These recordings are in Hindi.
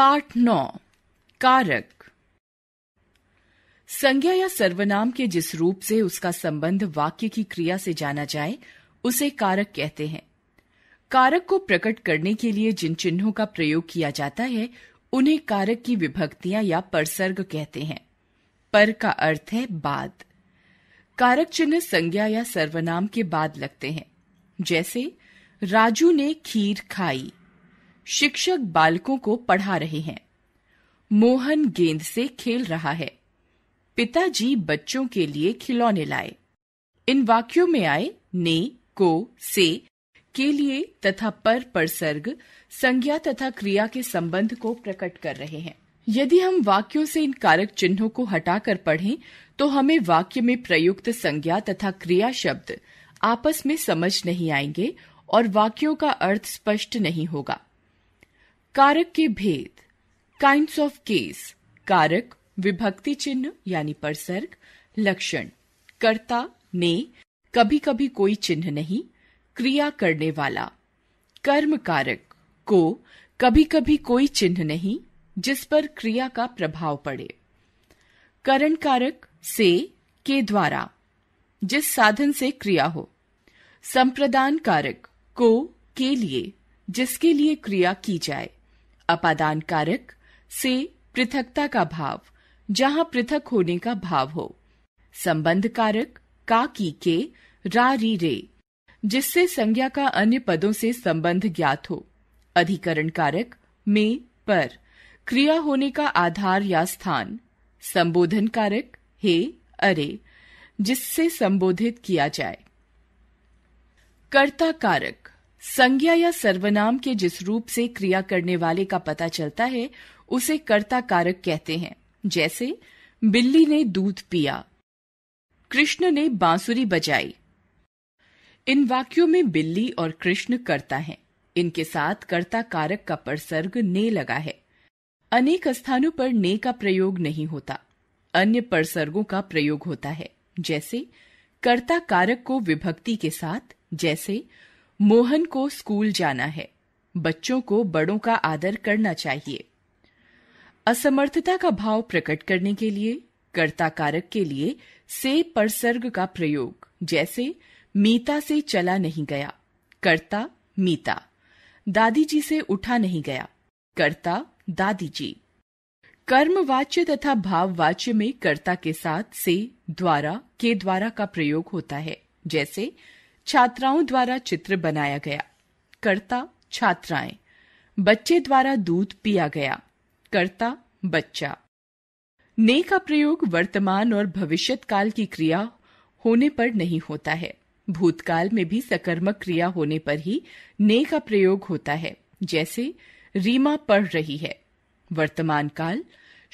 पाठ नौ कारक संज्ञा या सर्वनाम के जिस रूप से उसका संबंध वाक्य की क्रिया से जाना जाए उसे कारक कहते हैं कारक को प्रकट करने के लिए जिन चिन्हों का प्रयोग किया जाता है उन्हें कारक की विभक्तियां या परसर्ग कहते हैं पर का अर्थ है बाद कारक चिन्ह संज्ञा या सर्वनाम के बाद लगते हैं जैसे राजू ने खीर खाई शिक्षक बालकों को पढ़ा रहे हैं मोहन गेंद से खेल रहा है पिताजी बच्चों के लिए खिलौने लाए इन वाक्यों में आए ने को से के लिए तथा पर परसर्ग संज्ञा तथा क्रिया के संबंध को प्रकट कर रहे हैं यदि हम वाक्यों से इन कारक चिन्हों को हटाकर पढ़ें तो हमें वाक्य में प्रयुक्त संज्ञा तथा क्रिया शब्द आपस में समझ नहीं आएंगे और वाक्यों का अर्थ स्पष्ट नहीं होगा कारक के भेद काइंड्स ऑफ केस कारक विभक्ति चिन्ह यानी परसर्ग लक्षण कर्ता ने कभी कभी कोई चिन्ह नहीं क्रिया करने वाला कर्म कारक को कभी कभी कोई चिन्ह नहीं जिस पर क्रिया का प्रभाव पड़े करण कारक से के द्वारा जिस साधन से क्रिया हो संप्रदान कारक को के लिए जिसके लिए क्रिया की जाए अपादान कारक से पृथकता का भाव जहां पृथक होने का भाव हो संबंध कारक का की के रा री रे जिससे संज्ञा का अन्य पदों से संबंध ज्ञात हो अधिकरण कारक में पर क्रिया होने का आधार या स्थान संबोधन कारक हे अरे जिससे संबोधित किया जाए कर्ता कारक संज्ञा या सर्वनाम के जिस रूप से क्रिया करने वाले का पता चलता है उसे कर्ता कारक कहते हैं जैसे बिल्ली ने दूध पिया कृष्ण ने बांसुरी बजाई इन वाक्यों में बिल्ली और कृष्ण कर्ता हैं। इनके साथ कर्ता कारक का परसर्ग ने लगा है अनेक स्थानों पर ने का प्रयोग नहीं होता अन्य परसर्गों का प्रयोग होता है जैसे कर्ता कारक को विभक्ति के साथ जैसे मोहन को स्कूल जाना है बच्चों को बड़ों का आदर करना चाहिए असमर्थता का भाव प्रकट करने के लिए कर्ता कारक के लिए से परसर्ग का प्रयोग जैसे मीता से चला नहीं गया कर्ता मीता दादी जी से उठा नहीं गया कर्ता दादी जी कर्मवाच्य तथा भाववाच्य में कर्ता के साथ से द्वारा के द्वारा का प्रयोग होता है जैसे छात्राओं द्वारा चित्र बनाया गया कर्ता छात्राएं बच्चे द्वारा दूध पिया गया कर्ता बच्चा ने का प्रयोग वर्तमान और भविष्यत काल की क्रिया होने पर नहीं होता है भूतकाल में भी सकर्मक क्रिया होने पर ही ने का प्रयोग होता है जैसे रीमा पढ़ रही है वर्तमान काल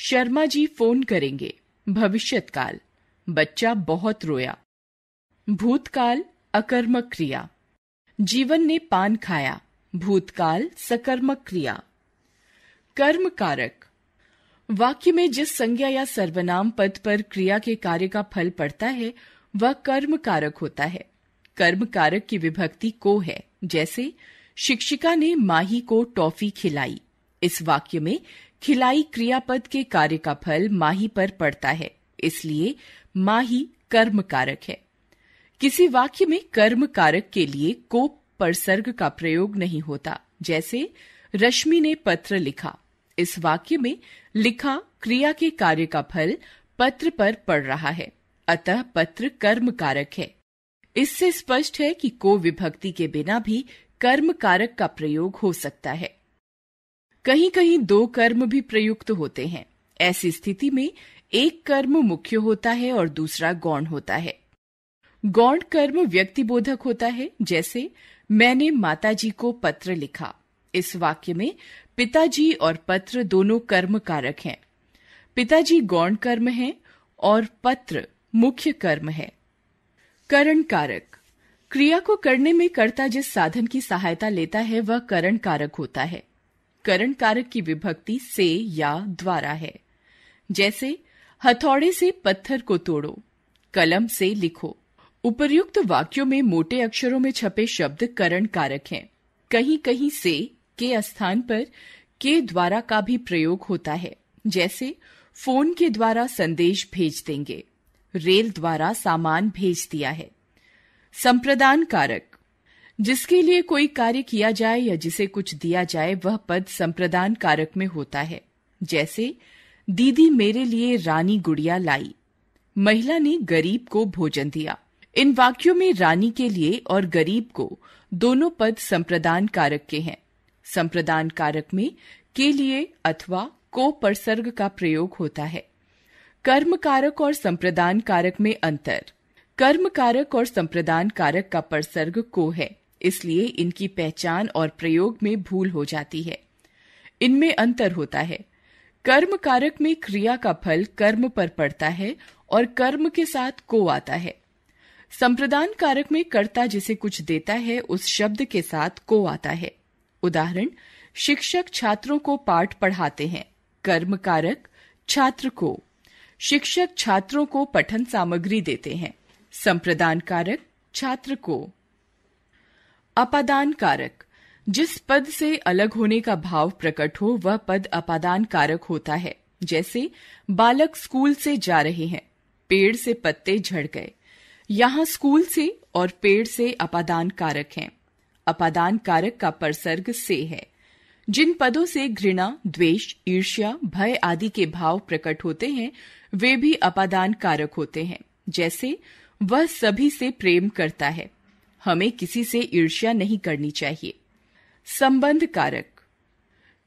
शर्मा जी फोन करेंगे भविष्यत काल बच्चा बहुत रोया भूतकाल अकर्मक क्रिया जीवन ने पान खाया भूतकाल सकर्मक क्रिया कर्म कारक वाक्य में जिस संज्ञा या सर्वनाम पद पर क्रिया के कार्य का फल पड़ता है वह कर्म कारक होता है कर्म कारक की विभक्ति को है जैसे शिक्षिका ने माही को टॉफी खिलाई इस वाक्य में खिलाई क्रियापद के कार्य का फल माही पर पड़ता है इसलिए माही कर्म कारक है किसी वाक्य में कर्म कारक के लिए कोप परसर्ग का प्रयोग नहीं होता जैसे रश्मि ने पत्र लिखा इस वाक्य में लिखा क्रिया के कार्य का फल पत्र पर पड़ रहा है अतः पत्र कर्म कारक है इससे स्पष्ट है कि को विभक्ति के बिना भी कर्म कारक का प्रयोग हो सकता है कहीं कहीं दो कर्म भी प्रयुक्त होते हैं ऐसी स्थिति में एक कर्म मुख्य होता है और दूसरा गौण होता है गौण कर्म व्यक्ति बोधक होता है जैसे मैंने माताजी को पत्र लिखा इस वाक्य में पिताजी और पत्र दोनों कर्म कारक हैं पिताजी गौण कर्म है और पत्र मुख्य कर्म है करण कारक क्रिया को करने में कर्ता जिस साधन की सहायता लेता है वह करण कारक होता है करण कारक की विभक्ति से या द्वारा है जैसे हथौड़े से पत्थर को तोड़ो कलम से लिखो उपर्युक्त वाक्यों में मोटे अक्षरों में छपे शब्द करण कारक हैं कहीं कहीं से के स्थान पर के द्वारा का भी प्रयोग होता है जैसे फोन के द्वारा संदेश भेज देंगे रेल द्वारा सामान भेज दिया है संप्रदान कारक जिसके लिए कोई कार्य किया जाए या जिसे कुछ दिया जाए वह पद संप्रदान कारक में होता है जैसे दीदी मेरे लिए रानी गुड़िया लाई महिला ने गरीब को भोजन दिया इन वाक्यों में रानी के लिए और गरीब को दोनों पद संप्रदान कारक के हैं संप्रदान कारक में के लिए अथवा को परसर्ग का प्रयोग होता है कर्म कारक और संप्रदान कारक में अंतर कर्म कारक और संप्रदान कारक का परसर्ग को है इसलिए इनकी पहचान और प्रयोग में भूल हो जाती है इनमें अंतर होता है कर्म कारक में क्रिया का फल कर्म पर पड़ता है और कर्म के साथ को आता है संप्रदान कारक में कर्ता जिसे कुछ देता है उस शब्द के साथ को आता है उदाहरण शिक्षक छात्रों को पाठ पढ़ाते हैं कर्म कारक छात्र को शिक्षक छात्रों को पठन सामग्री देते हैं संप्रदान कारक छात्र को अपादान कारक जिस पद से अलग होने का भाव प्रकट हो वह पद अपादान कारक होता है जैसे बालक स्कूल से जा रहे हैं पेड़ से पत्ते झड़ गए यहाँ स्कूल से और पेड़ से अपादान कारक हैं अपादान कारक का परसर्ग से है जिन पदों से घृणा द्वेष ईर्ष्या भय आदि के भाव प्रकट होते हैं वे भी अपादान कारक होते हैं जैसे वह सभी से प्रेम करता है हमें किसी से ईर्ष्या नहीं करनी चाहिए संबंध कारक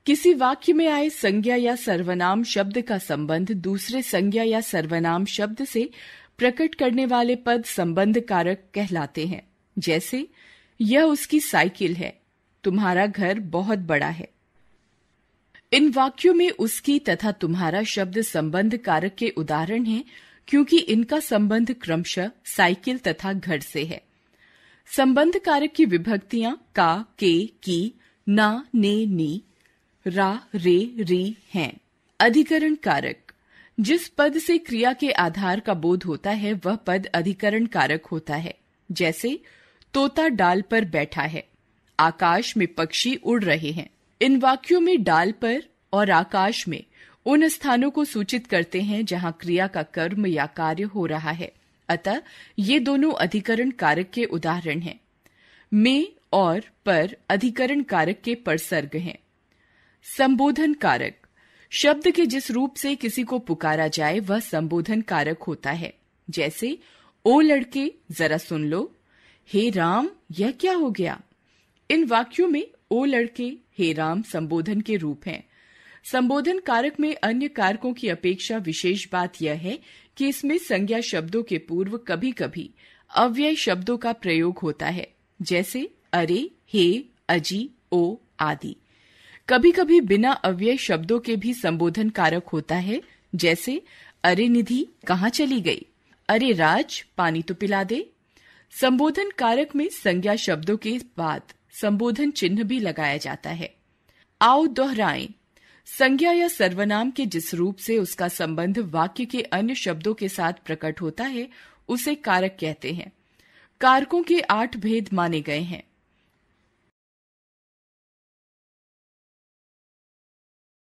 किसी वाक्य में आए संज्ञा या सर्वनाम शब्द का संबंध दूसरे संज्ञा या सर्वनाम शब्द से प्रकट करने वाले पद संबंध कारक कहलाते हैं जैसे यह उसकी साइकिल है तुम्हारा घर बहुत बड़ा है इन वाक्यों में उसकी तथा तुम्हारा शब्द संबंध कारक के उदाहरण हैं क्योंकि इनका संबंध क्रमशः साइकिल तथा घर से है संबंध कारक की विभक्तियां का के की ना ने नी रा रे री हैं अधिकरण कारक जिस पद से क्रिया के आधार का बोध होता है वह पद अधिकरण कारक होता है जैसे तोता डाल पर बैठा है आकाश में पक्षी उड़ रहे हैं इन वाक्यों में डाल पर और आकाश में उन स्थानों को सूचित करते हैं जहां क्रिया का कर्म या कार्य हो रहा है अतः ये दोनों अधिकरण कारक के उदाहरण हैं में और पर अधिकरण कारक के परसर्ग हैं संबोधन कारक शब्द के जिस रूप से किसी को पुकारा जाए वह संबोधन कारक होता है जैसे ओ लड़के जरा सुन लो हे राम यह क्या हो गया इन वाक्यों में ओ लड़के हे राम संबोधन के रूप हैं संबोधन कारक में अन्य कारकों की अपेक्षा विशेष बात यह है कि इसमें संज्ञा शब्दों के पूर्व कभी कभी अव्यय शब्दों का प्रयोग होता है जैसे अरे हे अजी ओ आदि कभी कभी बिना अव्यय शब्दों के भी संबोधन कारक होता है जैसे अरे निधि कहाँ चली गई अरे राज पानी तो पिला दे संबोधन कारक में संज्ञा शब्दों के बाद संबोधन चिन्ह भी लगाया जाता है आओ दोहराए संज्ञा या सर्वनाम के जिस रूप से उसका संबंध वाक्य के अन्य शब्दों के साथ प्रकट होता है उसे कारक कहते हैं कारकों के आठ भेद माने गए हैं